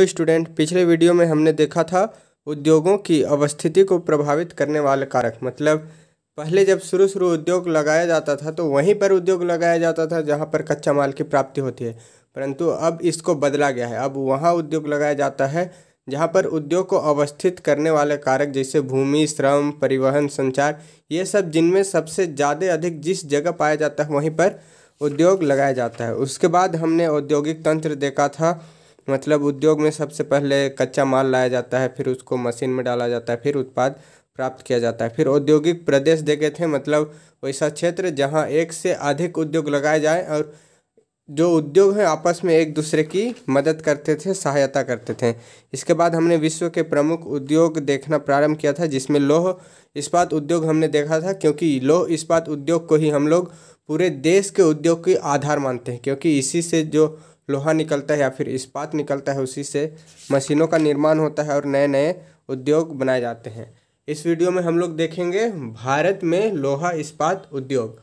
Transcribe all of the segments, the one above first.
तो स्टूडेंट पिछले वीडियो में हमने देखा था उद्योगों की अवस्थिति को प्रभावित करने वाले कारक मतलब पहले जब शुरू शुरू उद्योग लगाया जाता था तो वहीं पर उद्योग लगाया जाता था जहाँ पर कच्चा माल की प्राप्ति होती है परंतु अब इसको बदला गया है अब वहाँ उद्योग लगाया जाता है जहाँ पर उद्योग को अवस्थित करने वाले कारक जैसे भूमि श्रम परिवहन संचार ये सब जिनमें सबसे ज़्यादा अधिक जिस जगह पाया जाता है वहीं पर उद्योग लगाया जाता है उसके बाद हमने औद्योगिक तंत्र देखा था मतलब उद्योग में सबसे पहले कच्चा माल लाया जाता है फिर उसको मशीन में डाला जाता है फिर उत्पाद प्राप्त किया जाता है फिर औद्योगिक प्रदेश देखे थे मतलब वैसा क्षेत्र जहाँ एक से अधिक उद्योग लगाए जाए और जो उद्योग हैं आपस में एक दूसरे की मदद करते थे सहायता करते थे इसके बाद हमने विश्व के प्रमुख उद्योग देखना प्रारंभ किया था जिसमें लोह इस्पात उद्योग हमने देखा था क्योंकि लोह इस्पात उद्योग को ही हम लोग पूरे देश के उद्योग की आधार मानते हैं क्योंकि इसी से जो लोहा निकलता है या फिर इस्पात निकलता है उसी से मशीनों का निर्माण होता है और नए नए उद्योग बनाए जाते हैं इस वीडियो में हम लोग देखेंगे भारत में लोहा इस्पात उद्योग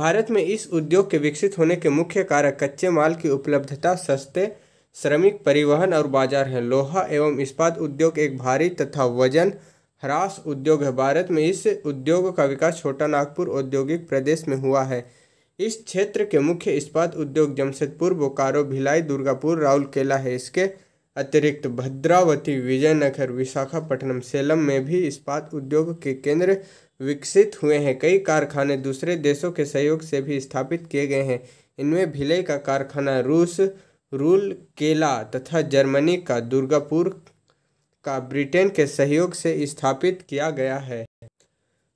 भारत में इस उद्योग के विकसित होने के मुख्य कारक कच्चे माल की उपलब्धता सस्ते श्रमिक परिवहन और बाजार हैं लोहा एवं इस्पात उद्योग एक भारी तथा वजन ह्रास उद्योग है भारत में इस उद्योग का विकास छोटा नागपुर औद्योगिक प्रदेश में हुआ है इस क्षेत्र के मुख्य इस्पात उद्योग जमशेदपुर बोकारो भिलाई दुर्गापुर राउरकेला है इसके अतिरिक्त भद्रावती विजयनगर विशाखापट्टनम सेलम में भी इस्पात उद्योग के केंद्र विकसित हुए हैं कई कारखाने दूसरे देशों के सहयोग से भी स्थापित किए गए हैं इनमें भिलाई का कारखाना रूस रूल केला तथा जर्मनी का दुर्गापुर का ब्रिटेन के सहयोग से स्थापित किया गया है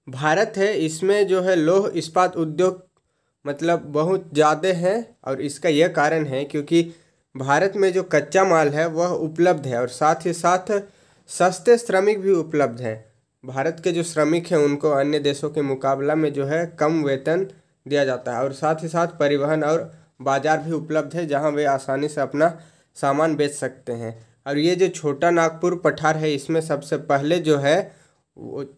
भारत है इसमें जो है लोह इस्पात उद्योग मतलब बहुत ज़्यादा हैं और इसका यह कारण है क्योंकि भारत में जो कच्चा माल है वह उपलब्ध है और साथ ही साथ सस्ते श्रमिक भी उपलब्ध हैं भारत के जो श्रमिक हैं उनको अन्य देशों के मुकाबला में जो है कम वेतन दिया जाता है और साथ ही साथ परिवहन और बाज़ार भी उपलब्ध है जहां वे आसानी से अपना सामान बेच सकते हैं और ये जो छोटा नागपुर पठार है इसमें सबसे पहले जो है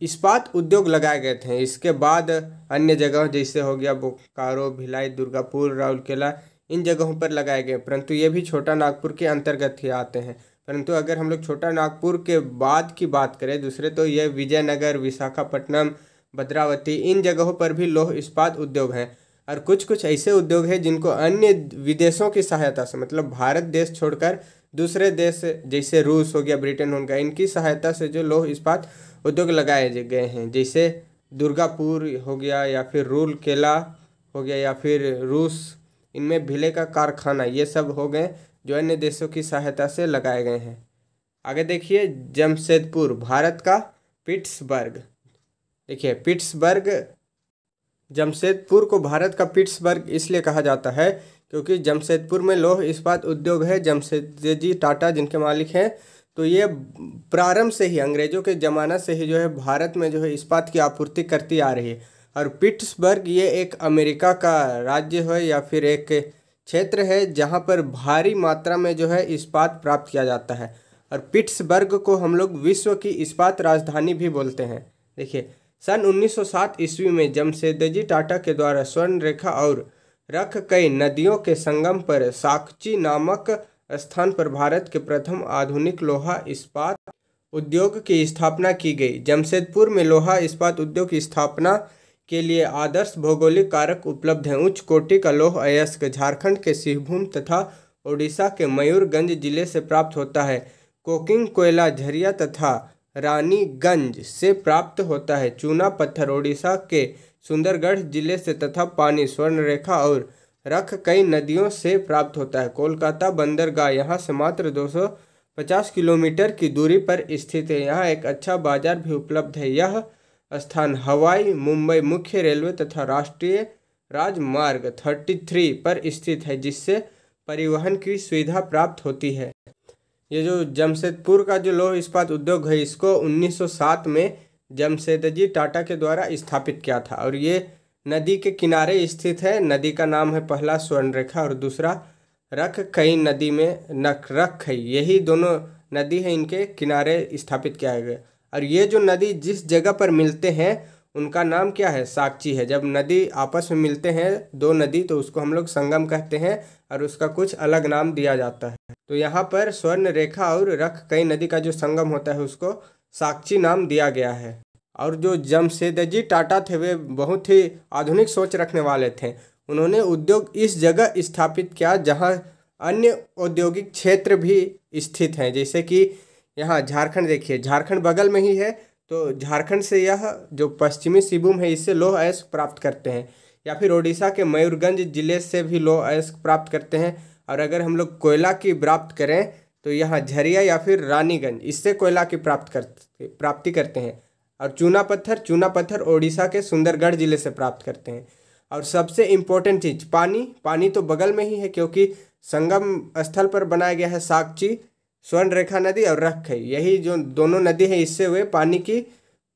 इस्पात उद्योग लगाए गए थे इसके बाद अन्य जगह जैसे हो गया बोकारो भिलाई दुर्गापुर राउरकेला इन जगहों पर लगाए गए परंतु ये भी छोटा नागपुर के अंतर्गत ही आते हैं परंतु अगर हम लोग छोटा नागपुर के बाद की बात करें दूसरे तो ये विजयनगर विशाखापट्टनम भद्रावती इन जगहों पर भी लोह इस्पात उद्योग हैं और कुछ कुछ ऐसे उद्योग हैं जिनको अन्य विदेशों की सहायता से मतलब भारत देश छोड़कर दूसरे देश जैसे रूस हो गया ब्रिटेन हो गया इनकी सहायता से जो लोह इस्पात उद्योग लगाए गए हैं जैसे दुर्गापुर हो गया या फिर रूल केला हो गया या फिर रूस इनमें भिले का कारखाना ये सब हो गए जो अन्य देशों की सहायता से लगाए गए हैं आगे देखिए जमशेदपुर भारत का पिट्सबर्ग देखिए पिट्सबर्ग जमशेदपुर को भारत का पिट्सबर्ग इसलिए कहा जाता है क्योंकि जमशेदपुर में लौह इस्पात उद्योग है जमशेद जी टाटा जिनके मालिक हैं तो ये प्रारंभ से ही अंग्रेज़ों के ज़माना से ही जो है भारत में जो है इस्पात की आपूर्ति करती आ रही है और पिट्सबर्ग ये एक अमेरिका का राज्य है या फिर एक क्षेत्र है जहाँ पर भारी मात्रा में जो है इस्पात प्राप्त किया जाता है और पिट्सबर्ग को हम लोग विश्व की इस्पात राजधानी भी बोलते हैं देखिए सन 1907 ईस्वी में जमशेदजी टाटा के द्वारा स्वर्ण रेखा और रख कई नदियों के संगम पर साक्षी नामक स्थान पर भारत के प्रथम आधुनिक लोहा इस्पात उद्योग की स्थापना की गई जमशेदपुर में लोहा इस्पात उद्योग की स्थापना के लिए आदर्श भौगोलिक कारक उपलब्ध हैं उच्च कोटि का लोह अयस्क झारखंड के सिंहभूम तथा ओडिशा के मयूरगंज जिले से प्राप्त होता है कोकिंग कोयला झरिया तथा रानीगंज से प्राप्त होता है चूना पत्थर ओडिशा के सुंदरगढ़ जिले से तथा पानी स्वर्ण रेखा और रख कई नदियों से प्राप्त होता है कोलकाता बंदरगाह यहाँ से मात्र 250 किलोमीटर की दूरी पर स्थित है यहाँ एक अच्छा बाजार भी उपलब्ध है यह स्थान हवाई मुंबई मुख्य रेलवे तथा राष्ट्रीय राजमार्ग 33 पर स्थित है जिससे परिवहन की सुविधा प्राप्त होती है ये जो जमशेदपुर का जो लौह इस्पात उद्योग है इसको 1907 में जमशेदजी टाटा के द्वारा स्थापित किया था और ये नदी के किनारे स्थित है नदी का नाम है पहला स्वर्णरेखा और दूसरा रख कई नदी में नख रख खई यही दोनों नदी है इनके किनारे स्थापित किया गया और ये जो नदी जिस जगह पर मिलते हैं उनका नाम क्या है साक्षी है जब नदी आपस में मिलते हैं दो नदी तो उसको हम लोग संगम कहते हैं और उसका कुछ अलग नाम दिया जाता है तो यहाँ पर स्वर्ण रेखा और रख कई नदी का जो संगम होता है उसको साक्षी नाम दिया गया है और जो जमशेद जी टाटा थे वे बहुत ही आधुनिक सोच रखने वाले थे उन्होंने उद्योग इस जगह स्थापित किया जहाँ अन्य औद्योगिक क्षेत्र भी स्थित हैं जैसे कि यहाँ झारखंड देखिए झारखंड बगल में ही है तो झारखंड से यह जो पश्चिमी सिबुम है इससे लोह अयस्क प्राप्त करते हैं या फिर ओडिशा के मयूरगंज जिले से भी लोह अयस्क प्राप्त करते हैं और अगर हम लोग कोयला की प्राप्त करें तो यहाँ झरिया या फिर रानीगंज इससे कोयला की प्राप्त कर प्राप्ति करते हैं और चूना पत्थर चूना पत्थर ओडिशा के सुंदरगढ़ जिले से प्राप्त करते हैं और सबसे इम्पोर्टेंट चीज़ पानी पानी तो बगल में ही है क्योंकि संगम स्थल पर बनाया गया है साक्षी स्वर्णरेखा नदी और रख यही जो दोनों नदी है इससे वे पानी की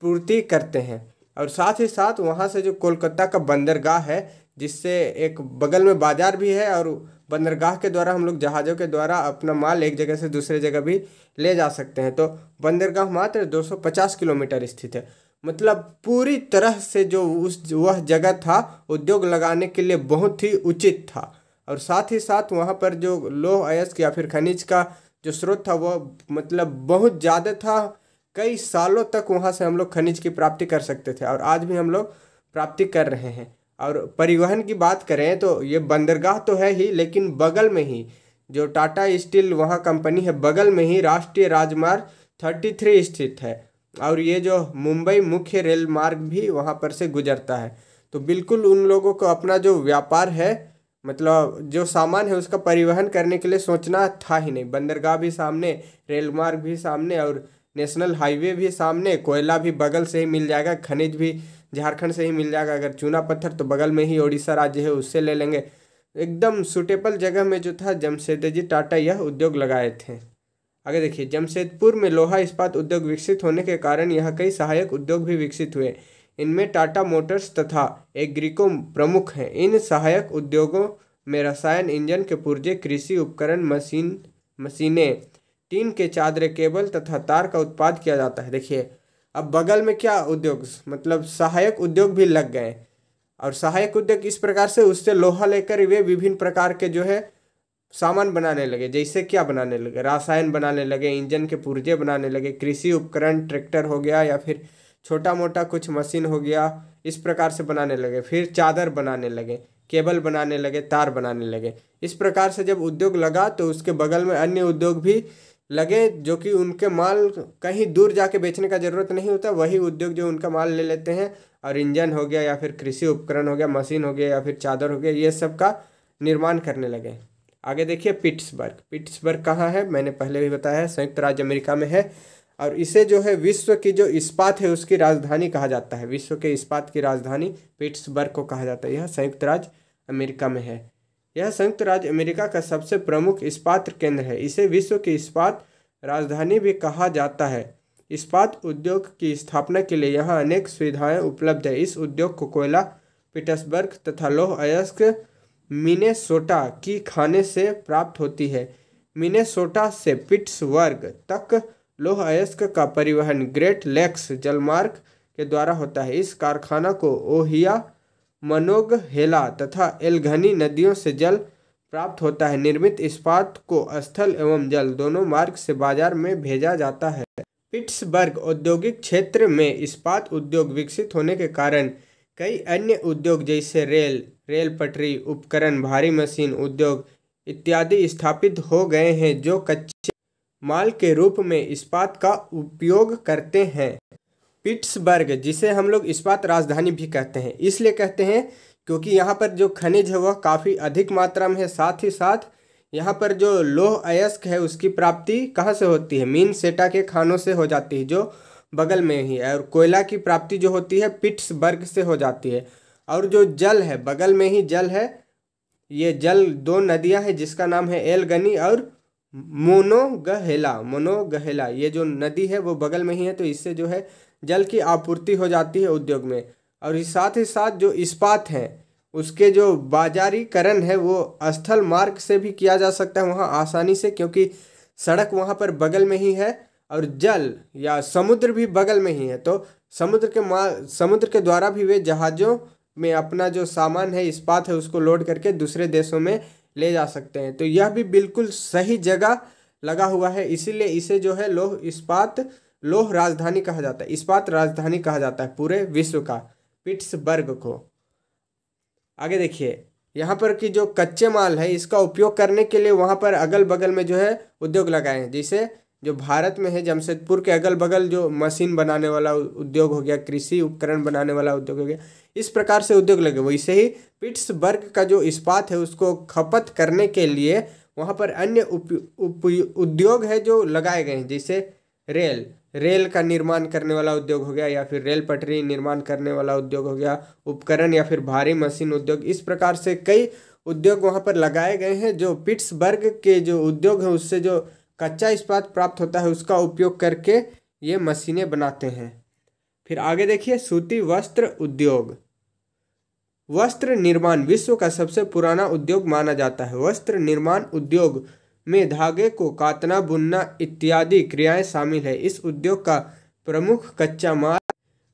पूर्ति करते हैं और साथ ही साथ वहाँ से जो कोलकाता का बंदरगाह है जिससे एक बगल में बाजार भी है और बंदरगाह के द्वारा हम लोग जहाज़ों के द्वारा अपना माल एक जगह से दूसरे जगह भी ले जा सकते हैं तो बंदरगाह मात्र 250 किलोमीटर स्थित है मतलब पूरी तरह से जो उस वह जगह था उद्योग लगाने के लिए बहुत ही उचित था और साथ ही साथ वहाँ पर जो लोह अयस्क या फिर खनिज का जो स्रोत था वह मतलब बहुत ज़्यादा था कई सालों तक वहाँ से हम लोग खनिज की प्राप्ति कर सकते थे और आज भी हम लोग प्राप्ति कर रहे हैं और परिवहन की बात करें तो ये बंदरगाह तो है ही लेकिन बगल में ही जो टाटा स्टील वहाँ कंपनी है बगल में ही राष्ट्रीय राजमार्ग थर्टी थ्री स्थित है और ये जो मुंबई मुख्य रेल मार्ग भी वहाँ पर से गुजरता है तो बिल्कुल उन लोगों को अपना जो व्यापार है मतलब जो सामान है उसका परिवहन करने के लिए सोचना था ही नहीं बंदरगाह भी सामने रेल मार्ग भी सामने और नेशनल हाईवे भी सामने कोयला भी बगल से ही मिल जाएगा खनिज भी झारखंड से ही मिल जाएगा अगर चूना पत्थर तो बगल में ही उड़ीसा राज्य है उससे ले लेंगे एकदम सुटेबल जगह में जो था जी टाटा यह उद्योग लगाए थे आगे देखिए जमशेदपुर में लोहा इस्पात उद्योग विकसित होने के कारण यह कई सहायक उद्योग भी विकसित हुए इनमें टाटा मोटर्स तथा एग्रिको प्रमुख हैं इन सहायक उद्योगों में रसायन इंजन के पुर्जे कृषि उपकरण मशीन मशीनें टीन के चादरे केबल तथा तार का उत्पाद किया जाता है देखिए अब बगल में क्या उद्योग मतलब सहायक उद्योग भी लग गए और सहायक उद्योग इस प्रकार से उससे लोहा लेकर वे विभिन्न प्रकार के जो है सामान बनाने लगे जैसे क्या बनाने लगे रासायन बनाने लगे इंजन के पुर्जे बनाने लगे कृषि उपकरण ट्रैक्टर हो गया या फिर छोटा मोटा कुछ मशीन हो गया इस प्रकार से बनाने लगे फिर चादर बनाने लगे केबल बनाने लगे तार बनाने लगे इस प्रकार से जब उद्योग लगा तो उसके बगल में अन्य उद्योग भी लगे जो कि उनके माल कहीं दूर जाके बेचने का ज़रूरत नहीं होता वही उद्योग जो उनका माल ले लेते हैं और इंजन हो गया या फिर कृषि उपकरण हो गया मशीन हो गया या फिर चादर हो गया ये सब का निर्माण करने लगे आगे देखिए पिट्सबर्ग पिट्सबर्ग कहाँ है मैंने पहले भी बताया है संयुक्त राज्य अमेरिका में है और इसे जो है विश्व की जो इस्पात है उसकी राजधानी कहा जाता है विश्व के इस्पात की राजधानी पिट्सबर्ग को कहा जाता है यह संयुक्त राज्य अमेरिका में है यह संयुक्त राज्य अमेरिका का सबसे प्रमुख इस्पात केंद्र है इसे विश्व की इस्पात राजधानी भी कहा जाता है इस्पात उद्योग की स्थापना के लिए यहाँ अनेक सुविधाएं उपलब्ध है इस उद्योग को कोयला पीटर्सबर्ग तथा लोह अयस्क मिनेसोटा की खाने से प्राप्त होती है मिनेसोटा से पिट्सबर्ग तक लोह अयस्क का परिवहन ग्रेट लेक्स जलमार्ग के द्वारा होता है इस कारखाना को ओहिया मनोगहेला तथा एलघनी नदियों से जल प्राप्त होता है निर्मित इस्पात को स्थल एवं जल दोनों मार्ग से बाजार में भेजा जाता है पिट्सबर्ग औद्योगिक क्षेत्र में इस्पात उद्योग विकसित होने के कारण कई अन्य उद्योग जैसे रेल रेल पटरी उपकरण भारी मशीन उद्योग इत्यादि स्थापित हो गए हैं जो कच्चे माल के रूप में इस्पात का उपयोग करते हैं पिट्सबर्ग जिसे हम लोग इस्पात राजधानी भी कहते हैं इसलिए कहते हैं क्योंकि यहाँ पर जो खनिज है वह काफ़ी अधिक मात्रा में है साथ ही साथ यहाँ पर जो लोह अयस्क है उसकी प्राप्ति कहाँ से होती है मीन सेटा के खानों से हो जाती है जो बगल में ही है और कोयला की प्राप्ति जो होती है पिट्सबर्ग से हो जाती है और जो जल है बगल में ही जल है ये जल दो नदियाँ हैं जिसका नाम है एलगनी और मोनोगहेला मोनोगहेला ये जो नदी है वो बगल में ही है तो इससे जो है जल की आपूर्ति हो जाती है उद्योग में और साथ ही साथ जो इस्पात हैं उसके जो बाजारीकरण है वो स्थल मार्ग से भी किया जा सकता है वहाँ आसानी से क्योंकि सड़क वहाँ पर बगल में ही है और जल या समुद्र भी बगल में ही है तो समुद्र के मा समुद्र के द्वारा भी वे जहाज़ों में अपना जो सामान है इस्पात है उसको लोड करके दूसरे देशों में ले जा सकते हैं तो यह भी बिल्कुल सही जगह लगा हुआ है इसीलिए इसे जो है लोह इस्पात लोह राजधानी कहा जाता है इस्पात राजधानी कहा जाता है पूरे विश्व का पिट्सबर्ग को आगे देखिए यहाँ पर कि जो कच्चे माल है इसका उपयोग करने के लिए वहाँ पर अगल बगल में जो है उद्योग लगाए हैं जैसे जो भारत में है जमशेदपुर के अगल बगल जो मशीन बनाने वाला उद्योग हो गया कृषि उपकरण बनाने वाला उद्योग हो गया इस प्रकार से उद्योग लगे वैसे ही पिट्सबर्ग का जो इस्पात है उसको खपत करने के लिए वहाँ पर अन्य उप, उप, उद्योग है जो लगाए गए हैं जैसे रेल रेल का निर्माण करने वाला उद्योग हो गया या फिर रेल पटरी निर्माण करने वाला उद्योग हो गया उपकरण या फिर भारी मशीन उद्योग इस प्रकार से कई उद्योग वहाँ पर लगाए गए हैं जो पिट्सबर्ग के जो उद्योग हैं उससे जो कच्चा इस्पात प्राप्त होता है उसका उपयोग करके ये मशीनें बनाते हैं फिर आगे देखिए सूती वस्त्र उद्योग वस्त्र निर्माण विश्व का सबसे पुराना उद्योग माना जाता है वस्त्र निर्माण उद्योग में धागे को काटना बुनना इत्यादि क्रियाएं शामिल है इस उद्योग का प्रमुख कच्चा माल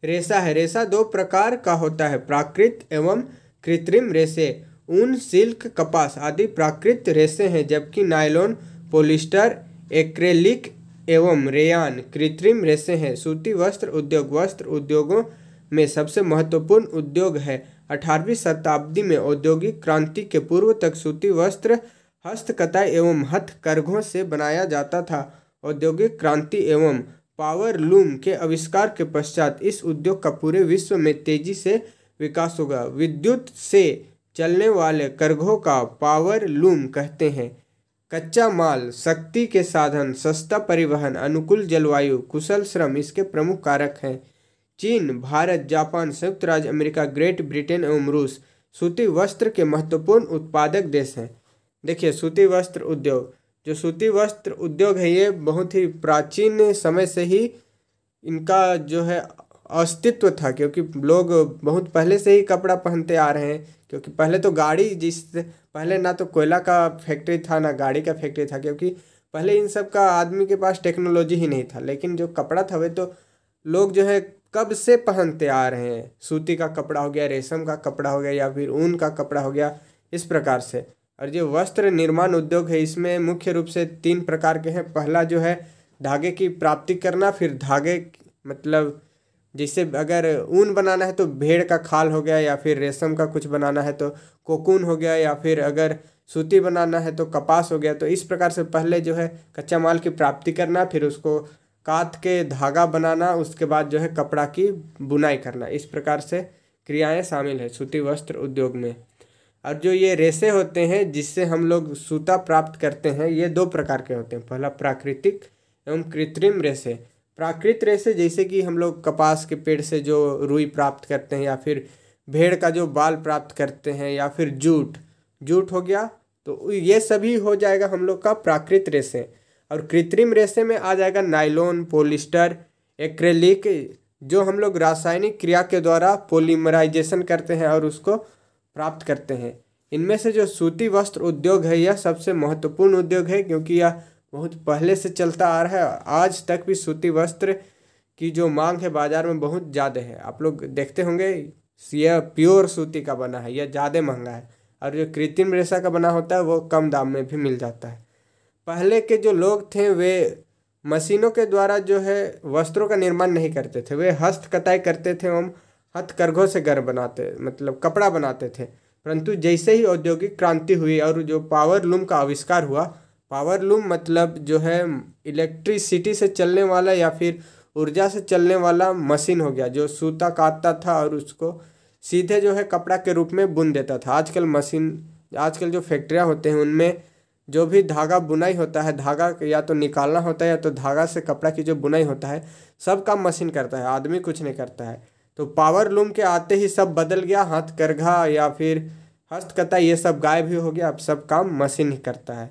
रेशा है रेशा दो प्रकार का होता है प्राकृत एवं कृत्रिम रेशे ऊन सिल्क कपास आदि प्राकृत रेशे हैं जबकि नायलोन पोलिस्टर एक्रेलिक एवं रेयान कृत्रिम रेशे हैं सूती वस्त्र उद्योग वस्त्र उद्योगों में सबसे महत्वपूर्ण उद्योग है अठारहवीं शताब्दी में औद्योगिक क्रांति के पूर्व तक सूती वस्त्र हस्तकथा एवं हथकरघों से बनाया जाता था औद्योगिक क्रांति एवं पावर लूम के आविष्कार के पश्चात इस उद्योग का पूरे विश्व में तेजी से विकास होगा विद्युत से चलने वाले करघों का पावर लूम कहते हैं कच्चा माल शक्ति के साधन सस्ता परिवहन अनुकूल जलवायु कुशल श्रम इसके प्रमुख कारक हैं चीन भारत जापान संयुक्त राज्य अमेरिका ग्रेट ब्रिटेन एवं रूस सूती वस्त्र के महत्वपूर्ण उत्पादक देश हैं देखिए सूती वस्त्र उद्योग जो सूती वस्त्र उद्योग है ये बहुत ही प्राचीन समय से ही इनका जो है अस्तित्व था क्योंकि लोग बहुत पहले से ही कपड़ा पहनते आ रहे हैं क्योंकि पहले तो गाड़ी जिस पहले ना तो कोयला का फैक्ट्री था ना गाड़ी का फैक्ट्री था क्योंकि पहले इन सब का आदमी के पास टेक्नोलॉजी ही नहीं था लेकिन जो कपड़ा था वे तो लोग जो है कब से पहनते आ रहे हैं सूती का कपड़ा हो गया रेशम का कपड़ा हो गया या फिर ऊन का कपड़ा हो गया इस प्रकार से और जो वस्त्र निर्माण उद्योग है इसमें मुख्य रूप से तीन प्रकार के हैं पहला जो है धागे की प्राप्ति करना फिर धागे मतलब जैसे अगर ऊन बनाना है तो भेड़ का खाल हो गया या फिर रेशम का कुछ बनाना है तो कोकून हो गया या फिर अगर सूती बनाना है तो कपास हो गया तो इस प्रकार से पहले जो है कच्चा माल की प्राप्ति करना फिर उसको कात के धागा बनाना उसके बाद जो है कपड़ा की बुनाई करना इस प्रकार से क्रियाएं शामिल है सूती वस्त्र उद्योग में और जो ये रेशे होते हैं जिससे हम लोग सूता प्राप्त करते हैं ये दो प्रकार के होते हैं पहला प्राकृतिक एवं कृत्रिम रेशे प्राकृत रेशे जैसे कि हम लोग कपास के पेड़ से जो रुई प्राप्त करते हैं या फिर भेड़ का जो बाल प्राप्त करते हैं या फिर जूट जूट हो गया तो ये सभी हो जाएगा हम लोग का प्राकृत रेशे और कृत्रिम रेशे में आ जाएगा नाइलोन पोलिस्टर एक्रेलिक जो हम लोग रासायनिक क्रिया के द्वारा पोलीमराइजेशन करते हैं और उसको प्राप्त करते हैं इनमें से जो सूती वस्त्र उद्योग है यह सबसे महत्वपूर्ण उद्योग है क्योंकि यह बहुत पहले से चलता आ रहा है आज तक भी सूती वस्त्र की जो मांग है बाज़ार में बहुत ज़्यादा है आप लोग देखते होंगे यह प्योर सूती का बना है यह ज़्यादा महंगा है और जो कृत्रिम रेशा का बना होता है वो कम दाम में भी मिल जाता है पहले के जो लोग थे वे मशीनों के द्वारा जो है वस्त्रों का निर्माण नहीं करते थे वे हस्त कताई करते थे एवं हथकरघों से घर बनाते मतलब कपड़ा बनाते थे परंतु जैसे ही औद्योगिक क्रांति हुई और जो पावर लूम का आविष्कार हुआ पावर लूम मतलब जो है इलेक्ट्रिसिटी से चलने वाला या फिर ऊर्जा से चलने वाला मशीन हो गया जो सूता काटता था और उसको सीधे जो है कपड़ा के रूप में बुन देता था आजकल मशीन आजकल जो फैक्ट्रियाँ होते हैं उनमें जो भी धागा बुनाई होता है धागा या तो निकालना होता है या तो धागा से कपड़ा की जो बुनाई होता है सब काम मशीन करता है आदमी कुछ नहीं करता है तो पावर लूम के आते ही सब बदल गया हाथ करघा या फिर हस्तकथा ये सब गायब ही हो गया अब सब काम मशीन ही करता है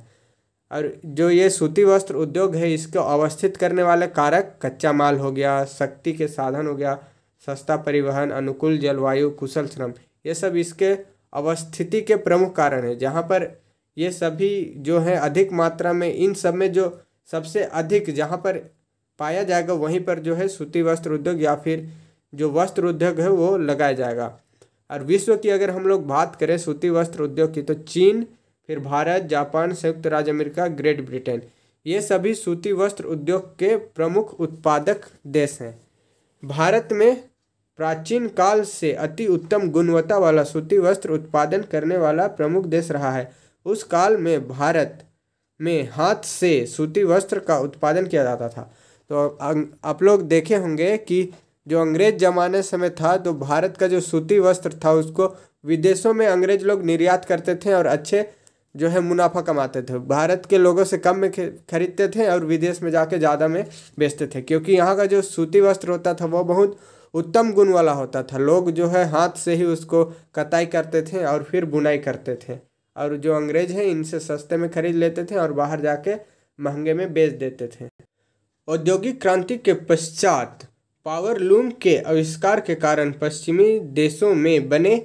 और जो ये सूती वस्त्र उद्योग है इसको अवस्थित करने वाले कारक कच्चा माल हो गया शक्ति के साधन हो गया सस्ता परिवहन अनुकूल जलवायु कुशल श्रम ये सब इसके अवस्थिति के प्रमुख कारण है जहाँ पर ये सभी जो है अधिक मात्रा में इन सब में जो सबसे अधिक जहाँ पर पाया जाएगा वहीं पर जो है सूती वस्त्र उद्योग या फिर जो वस्त्र उद्योग है वो लगाया जाएगा और विश्व की अगर हम लोग बात करें सूती वस्त्र उद्योग की तो चीन फिर भारत जापान संयुक्त राज्य अमेरिका ग्रेट ब्रिटेन ये सभी सूती वस्त्र उद्योग के प्रमुख उत्पादक देश हैं भारत में प्राचीन काल से अति उत्तम गुणवत्ता वाला सूती वस्त्र उत्पादन करने वाला प्रमुख देश रहा है उस काल में भारत में हाथ से सूती वस्त्र का उत्पादन किया जाता था तो आप लोग देखे होंगे कि जो अंग्रेज ज़माने समय था तो भारत का जो सूती वस्त्र था उसको विदेशों में अंग्रेज लोग निर्यात करते थे और अच्छे जो है मुनाफा कमाते थे भारत के लोगों से कम में खरीदते थे और विदेश में जाके ज़्यादा में बेचते थे क्योंकि यहाँ का जो सूती वस्त्र होता था वो बहुत उत्तम गुण वाला होता था लोग जो है हाथ से ही उसको कताई करते थे और फिर बुनाई करते थे और जो अंग्रेज हैं इनसे सस्ते में खरीद लेते थे और बाहर जाके महंगे में बेच देते थे औद्योगिक क्रांति के पश्चात पावरलूम के आविष्कार के कारण पश्चिमी देशों में बने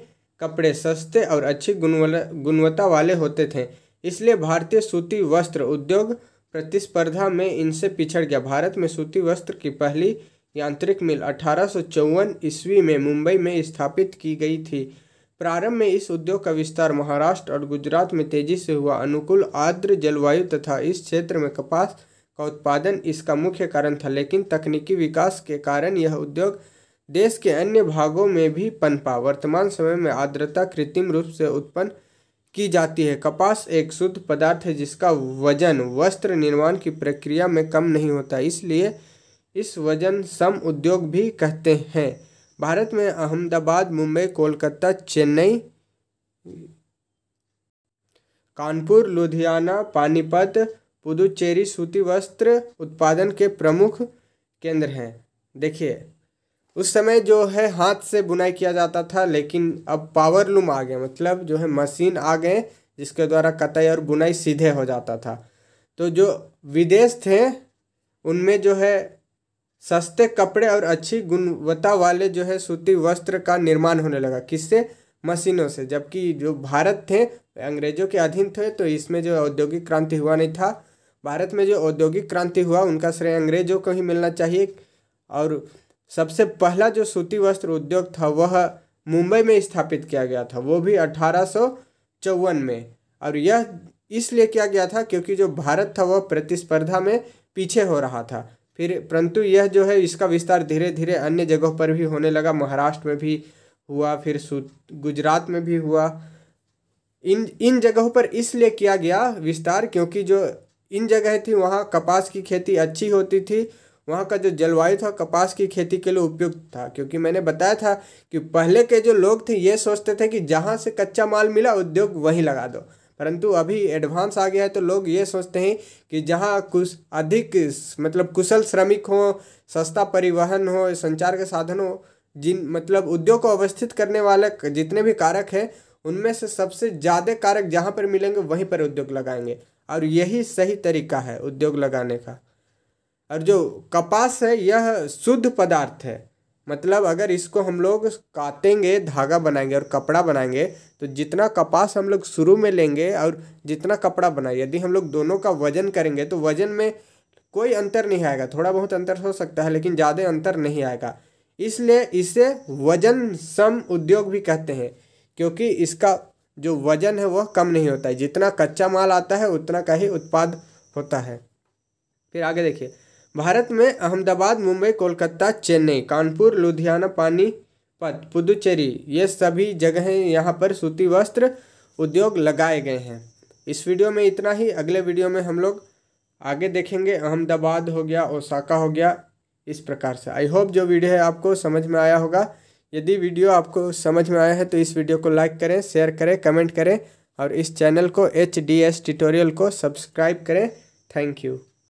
कपड़े सस्ते और अच्छी गुणवत्ता वाले होते थे इसलिए भारतीय सूती वस्त्र उद्योग प्रतिस्पर्धा में इनसे पिछड़ गया भारत में सूती वस्त्र की पहली यांत्रिक मिल अठारह ईस्वी में मुंबई में स्थापित की गई थी प्रारंभ में इस उद्योग का विस्तार महाराष्ट्र और गुजरात में तेजी से हुआ अनुकूल आर्द्र जलवायु तथा इस क्षेत्र में कपास का उत्पादन इसका मुख्य कारण था लेकिन तकनीकी विकास के कारण यह उद्योग देश के अन्य भागों में भी पनपा वर्तमान समय में आर्द्रता कृत्रिम रूप से उत्पन्न की जाती है कपास एक शुद्ध पदार्थ है जिसका वजन वस्त्र निर्माण की प्रक्रिया में कम नहीं होता इसलिए इस वजन सम उद्योग भी कहते हैं भारत में अहमदाबाद मुंबई कोलकाता चेन्नई कानपुर लुधियाना पानीपत पुदुचेरी सूती वस्त्र उत्पादन के प्रमुख केंद्र हैं देखिए उस समय जो है हाथ से बुनाई किया जाता था लेकिन अब पावर लूम आ गए मतलब जो है मशीन आ गए जिसके द्वारा कटाई और बुनाई सीधे हो जाता था तो जो विदेश थे उनमें जो है सस्ते कपड़े और अच्छी गुणवत्ता वाले जो है सूती वस्त्र का निर्माण होने लगा किससे मशीनों से जबकि जो भारत थे अंग्रेजों के अधीन थे तो इसमें जो औद्योगिक क्रांति हुआ नहीं था भारत में जो औद्योगिक क्रांति हुआ उनका श्रेय अंग्रेजों को ही मिलना चाहिए और सबसे पहला जो सूती वस्त्र उद्योग था वह मुंबई में स्थापित किया गया था वो भी अठारह में और यह इसलिए किया गया था क्योंकि जो भारत था वह प्रतिस्पर्धा में पीछे हो रहा था फिर परंतु यह जो है इसका विस्तार धीरे धीरे अन्य जगहों पर भी होने लगा महाराष्ट्र में भी हुआ फिर गुजरात में भी हुआ इन इन जगहों पर इसलिए किया गया विस्तार क्योंकि जो इन जगह थी वहाँ कपास की खेती अच्छी होती थी वहाँ का जो जलवायु था कपास की खेती के लिए उपयुक्त था क्योंकि मैंने बताया था कि पहले के जो लोग थे ये सोचते थे कि जहाँ से कच्चा माल मिला उद्योग वहीं लगा दो परंतु अभी एडवांस आ गया है तो लोग ये सोचते हैं कि जहाँ कुछ अधिक मतलब कुशल श्रमिक हो सस्ता परिवहन हो संचार के साधन हो जिन मतलब उद्योग को अवस्थित करने वाले जितने भी कारक हैं उनमें से सबसे ज़्यादा कारक जहाँ पर मिलेंगे वहीं पर उद्योग लगाएंगे और यही सही तरीका है उद्योग लगाने का और जो कपास है यह शुद्ध पदार्थ है मतलब अगर इसको हम लोग काटेंगे धागा बनाएंगे और कपड़ा बनाएंगे तो जितना कपास हम लोग शुरू में लेंगे और जितना कपड़ा बनाए यदि हम लोग दोनों का वजन करेंगे तो वजन में कोई अंतर नहीं आएगा थोड़ा बहुत अंतर हो सकता है लेकिन ज़्यादा अंतर नहीं आएगा इसलिए इसे वजन सम उद्योग भी कहते हैं क्योंकि इसका जो वजन है वह कम नहीं होता है जितना कच्चा माल आता है उतना का ही उत्पाद होता है फिर आगे देखिए भारत में अहमदाबाद मुंबई कोलकाता चेन्नई कानपुर लुधियाना पानीपत पुदुचेरी ये सभी जगहें यहाँ पर सूती वस्त्र उद्योग लगाए गए हैं इस वीडियो में इतना ही अगले वीडियो में हम लोग आगे देखेंगे अहमदाबाद हो गया ओसाका हो गया इस प्रकार से आई होप जो वीडियो है आपको समझ में आया होगा यदि वीडियो आपको समझ में आया है तो इस वीडियो को लाइक करें शेयर करें कमेंट करें और इस चैनल को एच डी एस ट्यूटोरियल को सब्सक्राइब करें थैंक यू